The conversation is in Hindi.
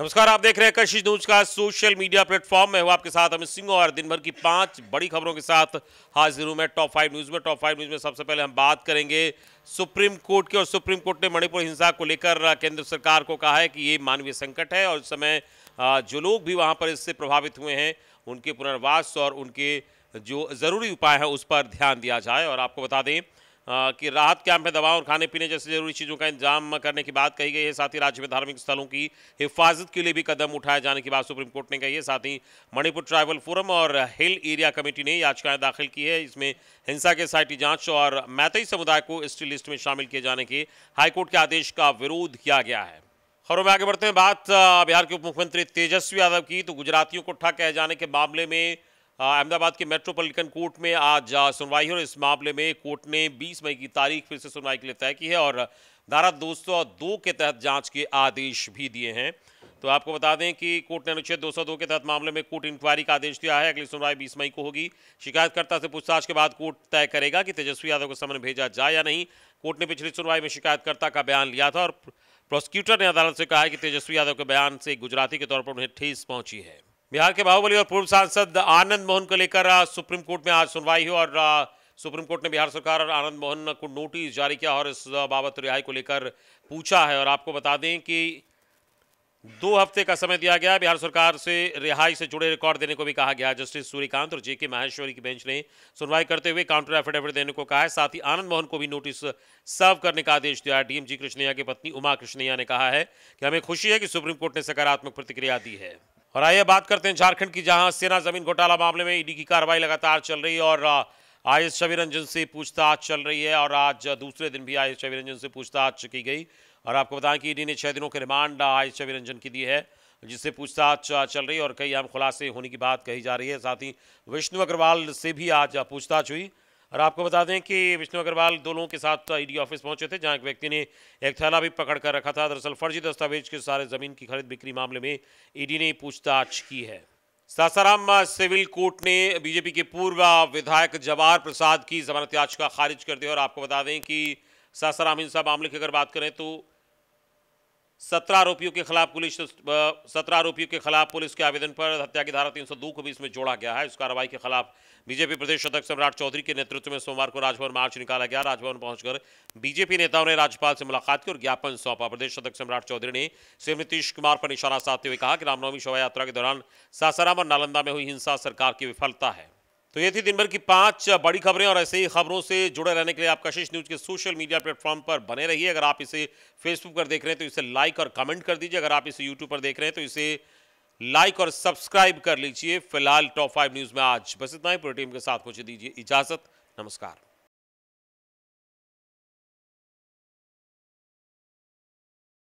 नमस्कार आप देख रहे हैं कशिश न्यूज का सोशल मीडिया प्लेटफॉर्म में हूं आपके साथ अमित सिंह और दिन भर की पांच बड़ी खबरों के साथ हाजिर हूं मैं टॉप फाइव न्यूज में टॉप फाइव न्यूज में सबसे पहले हम बात करेंगे सुप्रीम कोर्ट के और सुप्रीम कोर्ट ने मणिपुर हिंसा को लेकर केंद्र सरकार को कहा है कि ये मानवीय संकट है और इस समय जो लोग भी वहाँ पर इससे प्रभावित हुए हैं उनके पुनर्वास और उनके जो ज़रूरी उपाय हैं उस पर ध्यान दिया जाए और आपको बता दें कि राहत कैंप में दवाओं और खाने पीने जैसी जरूरी चीज़ों का इंतजाम करने की बात कही गई है साथ ही राज्य में धार्मिक स्थलों की हिफाजत के लिए भी कदम उठाए जाने की बात सुप्रीम कोर्ट ने कही है साथ ही मणिपुर ट्राइबल फोरम और हिल एरिया कमेटी ने याचिकाएं दाखिल की है इसमें हिंसा के साइटी जाँच और मैतई समुदाय को इस लिस्ट में शामिल किए जाने के हाईकोर्ट के आदेश का विरोध किया गया है खबरों में आगे बढ़ते हैं बात बिहार के उप मुख्यमंत्री तेजस्वी यादव की तो गुजरातियों को ठग कहे जाने के मामले में हाँ, अहमदाबाद के मेट्रोपॉलिटन कोर्ट में आज सुनवाई है और इस मामले में कोर्ट ने 20 मई की तारीख फिर से सुनवाई के लिए तय की है और धारा दो दो के तहत जांच के आदेश भी दिए हैं तो आपको बता दें कि कोर्ट ने अनुच्छेद दो सौ के तहत मामले में कोर्ट इंक्वायरी का आदेश दिया है अगली सुनवाई बीस मई को होगी शिकायतकर्ता से पूछताछ के बाद कोर्ट तय करेगा कि तेजस्वी यादव को समन भेजा जाए या नहीं कोर्ट ने पिछली सुनवाई में शिकायतकर्ता का बयान लिया था और प्रोसिक्यूटर ने अदालत से कहा है कि तेजस्वी यादव के बयान से गुजराती के तौर पर उन्हें ठेस पहुंची है बिहार के बाहुबली और पूर्व सांसद आनंद मोहन को लेकर सुप्रीम कोर्ट में आज सुनवाई हुई और सुप्रीम कोर्ट ने बिहार सरकार और आनंद मोहन को नोटिस जारी किया और इस बाबत रिहाई को लेकर पूछा है और आपको बता दें कि दो हफ्ते का समय दिया गया बिहार सरकार से रिहाई से जुड़े रिकॉर्ड देने को भी कहा गया जस्टिस सूर्यकांत और जेके माहेश्वरी की बेंच ने सुनवाई करते हुए काउंटर एफिडेविट देने को कहा है साथ ही आनंद मोहन को भी नोटिस सर्व करने का आदेश दिया है डीएमजी कृष्णैया की पत्नी उमा कृष्णैया ने कहा है कि हमें खुशी है कि सुप्रीम कोर्ट ने सकारात्मक प्रतिक्रिया दी है और आइए बात करते हैं झारखंड की जहां सेना जमीन घोटाला मामले में ईडी की कार्रवाई लगातार चल रही है और आई एस छवि रंजन से पूछताछ चल रही है और आज दूसरे दिन भी आई एस छवि रंजन से पूछताछ की गई और आपको बताएं कि ईडी ने छः दिनों के remand I S Chhavi Ranjan की दी है जिससे पूछताछ चल रही है और कई अहम खुलासे होने की बात कही जा रही है साथ ही विष्णु अग्रवाल से भी आज पूछताछ हुई और आपको बता दें कि विष्णु अग्रवाल दो लोगों के साथ ईडी ऑफिस पहुंचे थे जहां एक व्यक्ति ने एक थैला भी पकड़ कर रखा था दरअसल फर्जी दस्तावेज के सारे जमीन की खरीद बिक्री मामले में ईडी ने पूछताछ की है सासाराम सिविल कोर्ट ने बीजेपी के पूर्व विधायक जवाहर प्रसाद की जमानत याचिका खारिज कर दी और आपको बता दें कि सासाराम हिंसा मामले की अगर बात करें तो सत्रह आरोपियों के खिलाफ पुलिस सत्रह आरोपियों के खिलाफ पुलिस के आवेदन पर हत्या की धारा तीन सौ दो को भी इसमें जोड़ा गया है इस कार्रवाई के खिलाफ बीजेपी प्रदेश अध्यक्ष सम्राट चौधरी के नेतृत्व में सोमवार को राजभवन मार्च निकाला गया राजभवन पहुंचकर बीजेपी नेताओं ने राज्यपाल से मुलाकात की और ज्ञापन सौंपा प्रदेश अध्यक्ष सम्राट चौधरी ने सीएम नीतीश कुमार पर निशाना साधते हुए कहा कि रामनवमी शोभा यात्रा के दौरान सासाराम और नालंदा में हुई हिंसा सरकार की विफलता है तो ये थी दिन भर की पांच बड़ी खबरें और ऐसे ही खबरों से जुड़े रहने के लिए आप कशिश न्यूज के सोशल मीडिया प्लेटफॉर्म पर बने रहिए अगर आप इसे फेसबुक पर देख रहे हैं तो इसे लाइक और कमेंट कर दीजिए अगर आप इसे यूट्यूब पर देख रहे हैं तो इसे लाइक और सब्सक्राइब कर लीजिए फिलहाल टॉप फाइव न्यूज में आज बस इतना ही पूरी टीम के साथ पूछे दीजिए इजाजत नमस्कार